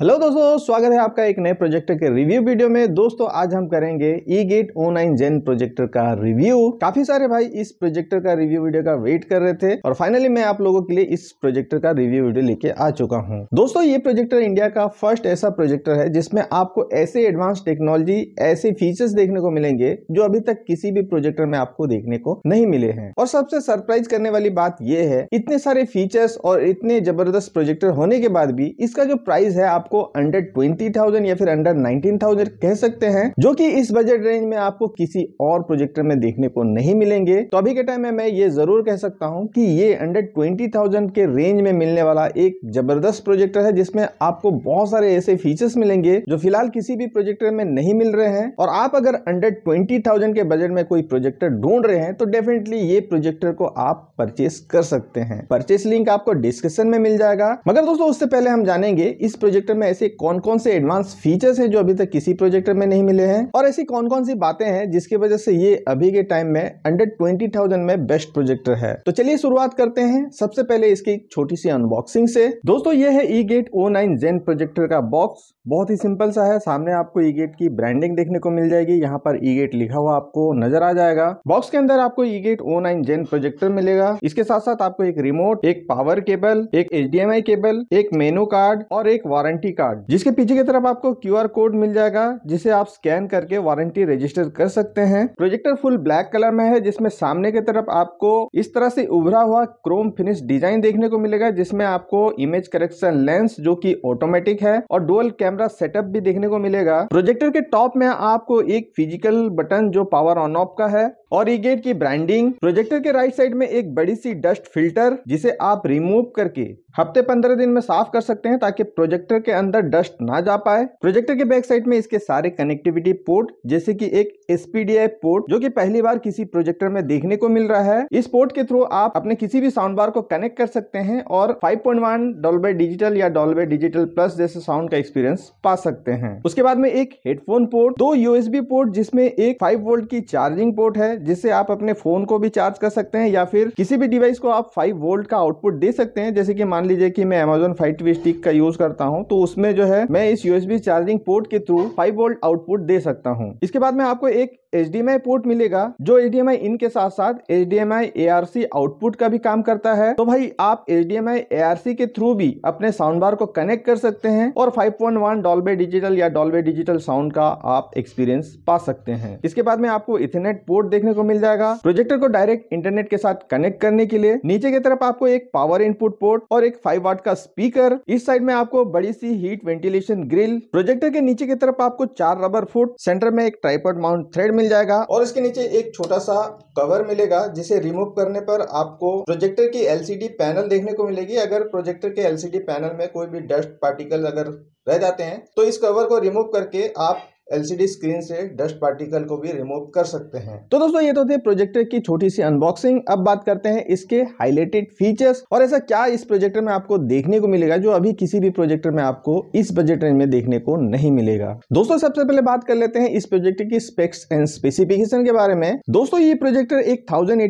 hello दोस्तों स्वागत है आपका एक नए प्रोजेक्टर के रिव्यू वीडियो में दोस्तों आज हम करेंगे E gate O nine gen projector का रिव्यू काफी सारे भाई इस प्रोजेक्टर का रिव्यू वीडियो का वेट कर रहे थे और फाइनली मैं आप लोगों के लिए इस प्रोजेक्टर का रिव्यू वीडियो लेके आ चुका हूं दोस्तों ये प्रोजेक्टर इंडिया का फर्स्ट ऐसा प्रोजेक्टर है जिसमें आपको ऐसे एडवांस टेक्नोलॉजी ऐसे फीचर्स देखने को मिलेंगे जो अभी तक किसी भी प्रोजेक्टर में आपको देखने को नहीं मिले हैं और सबसे सरप्राइज करने वाली बात यह है इतने सारे फीचर्स और इतने जबरदस्त प्रोजेक्टर होने के बाद भी इसका जो प्राइस है आप आपको अंडर ट्वेंटी थाउजेंड या फिर अंडर नाइनटीन थाउजेंड कह सकते हैं जो कि इस बजट रेंज में आपको किसी और प्रोजेक्टर में देखने को नहीं मिलेंगे तो अभी के टाइम में मैं ये जरूर कह सकता हूँ कि ये अंडर ट्वेंटी थाउजेंड के रेंज में मिलने वाला एक जबरदस्त प्रोजेक्टर है जिसमें आपको बहुत सारे ऐसे फीचर्स मिलेंगे जो फिलहाल किसी भी प्रोजेक्टर में नहीं मिल रहे हैं और आप अगर अंडर ट्वेंटी थाउजेंड के बजट में कोई प्रोजेक्टर ढूंढ रहे हैं तो डेफिनेटली ये प्रोजेक्टर को आप परचेस कर सकते हैं परचेस लिंक आपको डिस्क्रिप्शन में मिल जाएगा मगर दोस्तों उससे पहले हम जानेंगे इस प्रोजेक्टर प्रोजेक्टर में ऐसे कौन कौन से एडवांस फीचर्स हैं जो अभी तक किसी प्रोजेक्टर में नहीं मिले हैं और ऐसी कौन कौन सी बातें हैं जिसकी वजह से ये अभी के टाइम में अंडर ट्वेंटी थाउजेंड में बेस्ट प्रोजेक्टर है तो चलिए शुरुआत करते हैं सबसे पहले इसकी छोटी सी अनबॉक्सिंग से दोस्तों ये है E gate O nine gen projector का बॉक्स बहुत ही सिंपल सा है सामने आपको ई गेट की ब्रांडिंग देखने को मिल जाएगी यहाँ पर ई गेट लिखा हुआ आपको नजर आ जाएगा बॉक्स के अंदर आपको E gate O nine gen projector मिलेगा इसके साथ साथ आपको एक रिमोट एक पावर केबल एक एच केबल एक मेनू कार्ड और एक वारंटी कार्ड जिसके पीछे की तरफ आपको क्यू कोड मिल जाएगा जिसे आप स्कैन करके वारंटी रजिस्टर कर सकते हैं प्रोजेक्टर फुल ब्लैक कलर में है जिसमें सामने की तरफ आपको इस तरह से उभरा हुआ क्रोम फिनिश डिजाइन देखने को मिलेगा जिसमें आपको इमेज करेक्शन लेंस जो की ऑटोमेटिक है और डोअल कैमरा कैमरा सेटअप भी देखने को मिलेगा प्रोजेक्टर के टॉप में आपको एक फिजिकल बटन जो पावर ऑन ऑफ का है और ई गेट की ब्रांडिंग प्रोजेक्टर के राइट साइड में एक बड़ी सी डस्ट फिल्टर जिसे आप रिमूव करके हफ्ते पंद्रह दिन में साफ कर सकते हैं ताकि प्रोजेक्टर के अंदर डस्ट ना जा पाए प्रोजेक्टर के बैक साइड में इसके सारे कनेक्टिविटी पोर्ट जैसे कि एक एसपीडीआई पोर्ट जो कि पहली बार किसी प्रोजेक्टर में देखने को मिल रहा है इस पोर्ट के थ्रू आप अपने किसी भी साउंड बार को कनेक्ट कर सकते हैं और 5.1 पॉइंट डॉल्बे डिजिटल या डॉल्बे डिजिटल प्लस जैसे साउंड का एक्सपीरियंस पा सकते हैं उसके बाद में एक हेडफोन पोर्ट दो यूएसबी पोर्ट जिसमें एक फाइव वोल्ट की चार्जिंग पोर्ट है जिससे आप अपने फोन को भी चार्ज कर सकते हैं या फिर किसी भी डिवाइस को आप फाइव वोल्ट का आउटपुट दे सकते हैं जैसे कि मान लीजिए कि मैं अमेजोन फाइव टीवी स्टिक का यूज करता हूँ तो उसमें जो है मैं इस यूएसबी चार्जिंग पोर्ट के थ्रू फाइव वोल्ट आउटपुट दे सकता हूँ इसके बाद में आपको एक एच पोर्ट मिलेगा जो एच इन के साथ साथ एच डी आउटपुट का भी काम करता है तो भाई आप एच डी के थ्रू भी अपने साउंड बार को कनेक्ट कर सकते हैं और 5.1 पॉइंट डॉल्बे डिजिटल या डॉल्बे डिजिटल साउंड का आप एक्सपीरियंस पा सकते हैं इसके बाद में आपको इथेनेट पोर्ट देखने को मिल जाएगा प्रोजेक्टर को डायरेक्ट इंटरनेट के साथ कनेक्ट करने के लिए नीचे की तरफ आपको एक पावर इनपुट पोर्ट और एक फाइव वाट का स्पीकर इस साइड में आपको बड़ी सी हीट वेंटिलेशन ग्रिल प्रोजेक्टर के नीचे की तरफ आपको चार रबर फुट सेंटर में एक ट्राइपॉड माउंट थ्रेड मिल जाएगा और इसके नीचे एक छोटा सा कवर मिलेगा जिसे रिमूव करने पर आपको प्रोजेक्टर की एलसीडी पैनल देखने को मिलेगी अगर प्रोजेक्टर के एलसीडी पैनल में कोई भी डस्ट पार्टिकल अगर रह जाते हैं तो इस कवर को रिमूव करके आप एलसीडी स्क्रीन से डस्ट पार्टिकल को भी रिमूव कर सकते हैं तो दोस्तों ये तो थे प्रोजेक्टर की छोटी सी अनबॉक्सिंग अब बात करते हैं इसके हाईलाइटेड फीचर्स और ऐसा क्या इस प्रोजेक्टर में आपको देखने को मिलेगा जो अभी किसी भी प्रोजेक्टर में आपको इस बजट रेंज में देखने को नहीं मिलेगा दोस्तों सबसे पहले बात कर लेते हैं इस प्रोजेक्टर की स्पेक्स एंड स्पेसिफिकेशन के बारे में दोस्तों ये प्रोजेक्टर एक थाउजेंड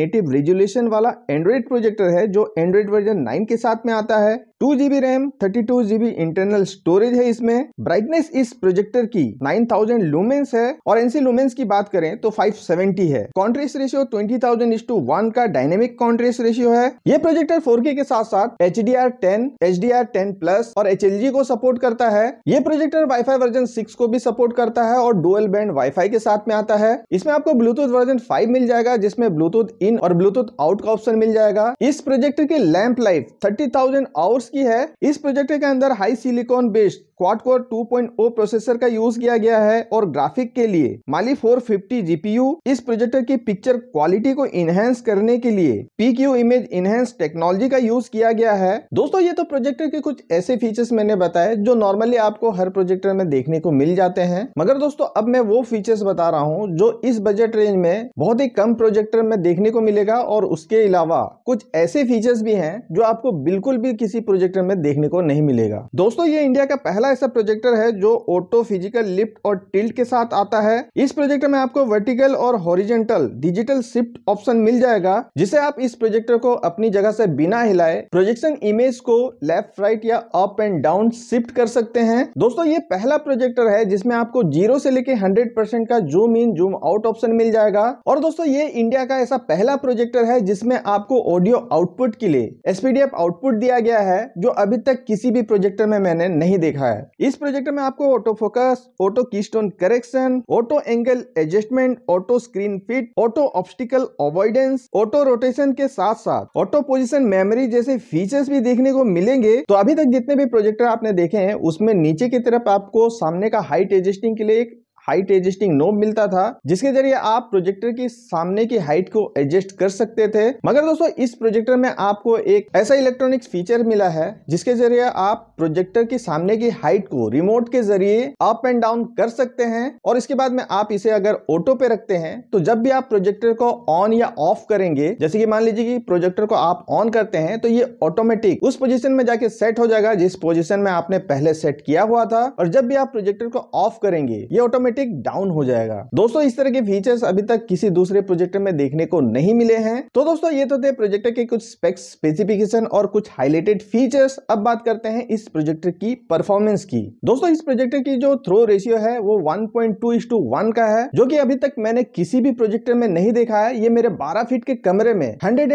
नेटिव रेजुलेशन वाला एंड्रॉइड प्रोजेक्टर है जो एंड्रॉइड वर्जन नाइन के साथ में आता है two GB RAM thirty two GB internal storage है इसमें ब्राइटनेस इस प्रोजेक्टर की 9000 लूमेंस है और एनसी लूमेंस की बात करें तो 570 है contrast ratio 20,000 is to one का डायनेमिक कॉन्ट्रेस्ट रेशियो है ये प्रोजेक्टर 4K के साथ साथ H D R ten H D R ten plus और एच एल जी को सपोर्ट करता है ये प्रोजेक्टर वाईफाई वर्जन सिक्स को भी सपोर्ट करता है और डुअल बैंड वाईफाई के साथ में आता है इसमें आपको ब्लूटूथ वर्जन फाइव मिल जाएगा जिसमें ब्लूटूथ इन और ब्लूटूथ आउट का ऑप्शन मिल जाएगा इस प्रोजेक्टर की lamp life thirty thousand hours की है इस प्रोजेक्ट के अंदर high silicon based quad core 2.0 processor का यूज किया गया है और ग्राफिक के लिए माली 450 जीपीयू इस प्रोजेक्टर की पिक्चर क्वालिटी को इनहेंस करने के लिए पीक्यू इमेज इनहेंस टेक्नोलॉजी का यूज किया गया है दोस्तों ये तो प्रोजेक्टर के कुछ ऐसे फीचर्स मैंने बताए जो नॉर्मली आपको हर प्रोजेक्टर में देखने को मिल जाते हैं मगर दोस्तों अब मैं वो फीचर्स बता रहा हूँ जो इस बजट रेंज में बहुत ही कम प्रोजेक्टर में देखने को मिलेगा और उसके अलावा कुछ ऐसे फीचर्स भी हैं जो आपको बिल्कुल भी किसी प्रोजेक्टर में देखने को नहीं मिलेगा दोस्तों ये इंडिया का पहला पहला ऐसा प्रोजेक्टर है जो ऑटो फिजिकल लिफ्ट और टिल्ट के साथ आता है इस प्रोजेक्टर में आपको वर्टिकल और हॉरिजेंटल डिजिटल शिफ्ट ऑप्शन मिल जाएगा जिसे आप इस प्रोजेक्टर को अपनी जगह से बिना हिलाए प्रोजेक्शन इमेज को लेफ्ट राइट या अप एंड डाउन शिफ्ट कर सकते हैं दोस्तों ये पहला प्रोजेक्टर है जिसमें आपको जीरो से लेकर हंड्रेड परसेंट का zoom in zoom out option मिल जाएगा और दोस्तों ये इंडिया का ऐसा पहला प्रोजेक्टर है जिसमें आपको ऑडियो आउटपुट के लिए एसपीडीएफ आउटपुट दिया गया है जो अभी तक किसी भी प्रोजेक्टर में मैंने नहीं देखा है है इस प्रोजेक्ट में आपको auto focus auto keystone correction auto angle adjustment auto screen fit auto obstacle avoidance auto rotation के साथ साथ ऑटो पोजिशन मेमोरी जैसे फीचर्स भी देखने को मिलेंगे तो अभी तक जितने भी प्रोजेक्टर आपने देखे हैं उसमें नीचे की तरफ आपको सामने का हाइट एडजस्टिंग के लिए एक हाइट एडजस्टिंग नोब मिलता था जिसके जरिए आप प्रोजेक्टर की सामने की हाइट को एडजस्ट कर सकते थे मगर दोस्तों इस प्रोजेक्टर में आपको एक ऐसा इलेक्ट्रॉनिक फीचर मिला है जिसके जरिए आप प्रोजेक्टर की सामने की हाइट को रिमोट के जरिए अप एंड डाउन कर सकते हैं और इसके बाद में आप इसे अगर ऑटो पे रखते हैं तो जब भी आप प्रोजेक्टर को ऑन या ऑफ करेंगे जैसे कि मान लीजिए कि प्रोजेक्टर को आप ऑन करते हैं तो ये ऑटोमेटिक उस पोजिशन में जाके सेट हो जाएगा जिस पोजिशन में आपने पहले सेट किया हुआ था और जब भी आप प्रोजेक्टर को ऑफ करेंगे ये ऑटोमेटिक ऑटोमेटिक डाउन हो जाएगा दोस्तों इस तरह के फीचर्स अभी तक किसी दूसरे प्रोजेक्टर में देखने को नहीं मिले हैं तो दोस्तों ये तो थे प्रोजेक्टर के कुछ स्पेक्स स्पेसिफिकेशन और कुछ हाईलाइटेड फीचर्स अब बात करते हैं इस प्रोजेक्टर की परफॉर्मेंस की दोस्तों इस प्रोजेक्टर की जो थ्रो रेशियो है वो वन पॉइंट का है जो की अभी तक मैंने किसी भी प्रोजेक्टर में नहीं देखा है ये मेरे बारह फीट के कमरे में हंड्रेड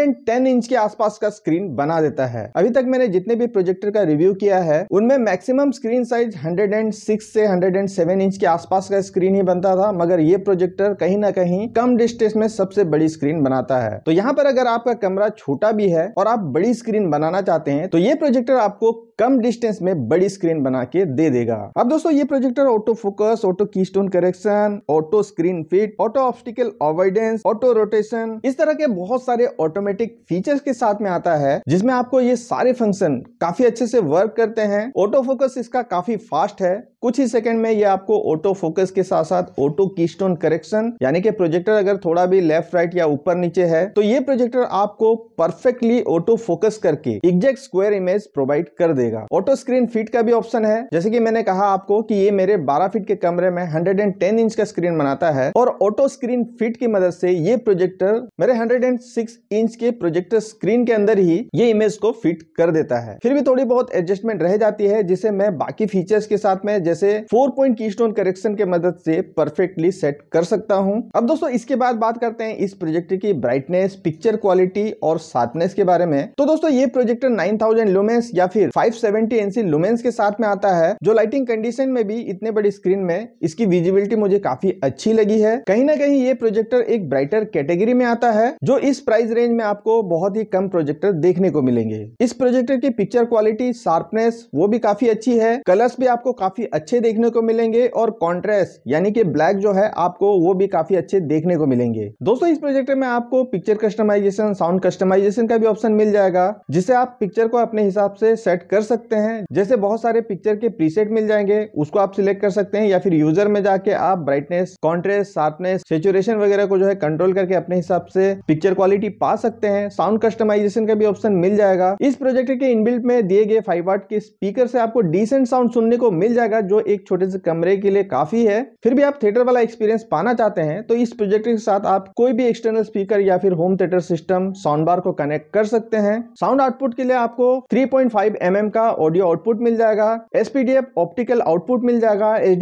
इंच के आसपास का स्क्रीन बना देता है अभी तक मैंने जितने भी प्रोजेक्टर का रिव्यू किया है उनमें मैक्सिमम स्क्रीन साइज 106 से 107 इंच के आसपास का स्क्रीन ही बनता था मगर ये प्रोजेक्टर कहीं ना कहीं कम डिस्टेंस में सबसे बड़ी स्क्रीन बनाता है तो यहाँ पर अगर आपका कैमरा छोटा भी है और आप बड़ी स्क्रीन बनाना चाहते हैं तो ये प्रोजेक्टर आपको कम डिस्टेंस में बड़ी स्क्रीन बना के दे देगा अब दोस्तों ये projector auto focus auto keystone correction auto screen fit auto optical avoidance auto rotation इस तरह के बहुत सारे ऑटोमेटिक फीचर्स के साथ में आता है जिसमें आपको ये सारे फंक्शन काफी अच्छे से वर्क करते हैं ऑटो फोकस इसका काफी फास्ट है कुछ ही सेकंड में ये आपको ऑटो फोकस के साथ साथ ऑटो कीस्टोन करेक्शन यानी कि प्रोजेक्टर अगर थोड़ा भी लेफ्ट राइट या ऊपर नीचे है तो ये प्रोजेक्टर आपको परफेक्टली ऑटो फोकस करके एग्जैक्ट स्क्वायर इमेज प्रोवाइड कर देगा मिलेगा ऑटो स्क्रीन फिट का भी ऑप्शन है जैसे कि मैंने कहा आपको कि ये मेरे 12 फीट के कमरे में 110 इंच का स्क्रीन बनाता है और ऑटो स्क्रीन फिट की मदद से ये प्रोजेक्टर मेरे 106 इंच के प्रोजेक्टर स्क्रीन के अंदर ही ये इमेज को फिट कर देता है फिर भी थोड़ी बहुत एडजस्टमेंट रह जाती है जिसे मैं बाकी फीचर्स के साथ में जैसे four point keystone correction के मदद से परफेक्टली सेट कर सकता हूँ अब दोस्तों इसके बाद बात करते हैं इस प्रोजेक्टर की ब्राइटनेस पिक्चर क्वालिटी और शार्पनेस के बारे में तो दोस्तों ये प्रोजेक्टर नाइन थाउजेंड या फिर फाइव सेवेंटी एनसी लुमेंस के साथ में आता है जो लाइटिंग कंडीशन में भी इतने बड़ी स्क्रीन में इसकी विजिबिलिटी मुझे काफी अच्छी लगी है कहीं ना कहीं ये प्रोजेक्टर एक ब्राइटर कैटेगरी में आता है जो इस प्राइस रेंज में आपको बहुत ही कम प्रोजेक्टर देखने को मिलेंगे इस प्रोजेक्टर की पिक्चर क्वालिटी शार्पनेस वो भी काफी अच्छी है कलर्स भी आपको काफी अच्छे देखने को मिलेंगे और कॉन्ट्रेस्ट यानी कि ब्लैक जो है आपको वो भी काफी अच्छे देखने को मिलेंगे दोस्तों इस प्रोजेक्टर में आपको पिक्चर कस्टमाइजेशन साउंड कस्टमाइजेशन का भी ऑप्शन मिल जाएगा जिसे आप पिक्चर को अपने हिसाब से सेट कर सकते हैं जैसे बहुत सारे पिक्चर के प्रीसेट मिल जाएंगे उसको आप सिलेक्ट कर सकते हैं या फिर यूजर में जाके आप ब्राइटनेस कॉन्ट्रेस्ट शार्पनेस सेचुरेशन वगैरह को जो है कंट्रोल करके अपने हिसाब से पिक्चर क्वालिटी पा सकते हैं साउंड कस्टमाइजेशन का भी ऑप्शन मिल जाएगा इस प्रोजेक्ट के इनबिल्ट में दिए गए फाइव वाट के स्पीकर से आपको डिसेंट साउंड सुनने को मिल जाएगा जो एक छोटे से कमरे के लिए काफी है फिर भी आप थिएटर वाला एक्सपीरियंस पाना चाहते हैं तो इस प्रोजेक्ट के साथ आप कोई भी एक्सटर्नल स्पीकर या फिर home theatre system sound bar को कनेक्ट कर सकते हैं साउंड आउटपुट के लिए आपको 3.5 पॉइंट mm का ऑडियो आउटपुट मिल जाएगा एस ऑप्टिकल आउटपुट मिल जाएगा एच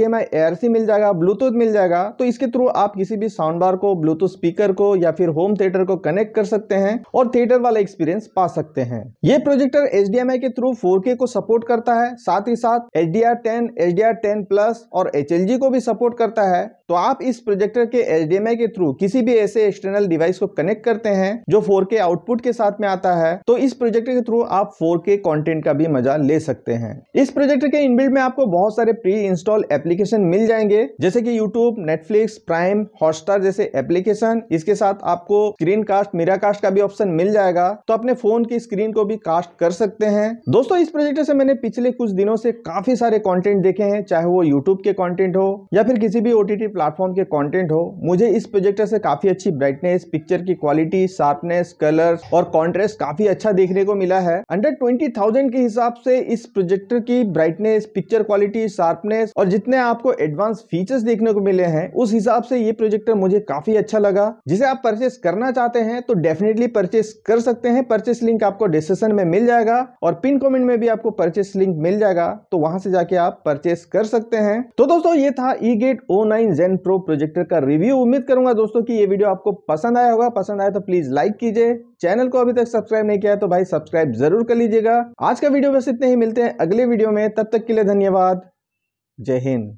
डी मिल जाएगा ब्लूटूथ मिल जाएगा तो इसके थ्रू आप किसी भी साउंड बार को ब्लूटूथ स्पीकर को या फिर होम थिएटर को कनेक्ट कर सकते हैं और थिएटर वाला एक्सपीरियंस पा सकते हैं ये प्रोजेक्टर एच के थ्रू फोर को सपोर्ट करता है साथ ही साथ H D R H D R ten plus और एच को भी सपोर्ट करता है तो आप इस प्रोजेक्टर के एच के थ्रू किसी भी ऐसे एक्सटर्नल डिवाइस को कनेक्ट करते हैं जो 4K आउटपुट के साथ में आता है तो इस प्रोजेक्टर के थ्रू आप 4K कंटेंट का भी मजा ले सकते हैं इस प्रोजेक्टर के इनबिल्ड में आपको बहुत सारे प्री इंस्टॉल एप्लीकेशन मिल जाएंगे जैसे कि यूट्यूब नेटफ्लिक्स प्राइम हॉटस्टार जैसे एप्लीकेशन इसके साथ आपको स्क्रीन कास्ट मीरा कास्ट का भी ऑप्शन मिल जाएगा तो अपने फोन की स्क्रीन को भी कास्ट कर सकते हैं दोस्तों इस प्रोजेक्टर से मैंने पिछले कुछ दिनों से काफी सारे कॉन्टेंट देखे हैं चाहे वो यूट्यूब के कॉन्टेंट हो या फिर किसी भी ओटीटी प्लेटफॉर्म के कंटेंट हो मुझे इस प्रोजेक्टर से काफ़ी अच्छी ब्राइटनेस पिक्चर की क्वालिटी शार्पनेस कलर और कॉन्ट्रेस्ट काफ़ी अच्छा देखने को मिला है अंडर ट्वेंटी थाउजेंड के हिसाब से इस प्रोजेक्टर की ब्राइटनेस पिक्चर क्वालिटी शार्पनेस और जितने आपको एडवांस फीचर्स देखने को मिले हैं उस हिसाब से ये प्रोजेक्टर मुझे काफ़ी अच्छा लगा जिसे आप परचेस करना चाहते हैं तो डेफिनेटली परचेस कर सकते हैं परचेस लिंक आपको डिस्क्रिप्शन में मिल जाएगा और पिन कमेंट में भी आपको परचेस लिंक मिल जाएगा तो वहां से जाके आप परचेस कर सकते हैं तो दोस्तों ये था E gate O nine ten pro projector का रिव्यू उम्मीद करूंगा दोस्तों कि ये वीडियो आपको पसंद आया होगा पसंद आया तो प्लीज लाइक कीजिए चैनल को अभी तक सब्सक्राइब नहीं किया है तो भाई सब्सक्राइब जरूर कर लीजिएगा आज का वीडियो बस इतने ही मिलते हैं अगले वीडियो में तब तक के लिए धन्यवाद जय हिंद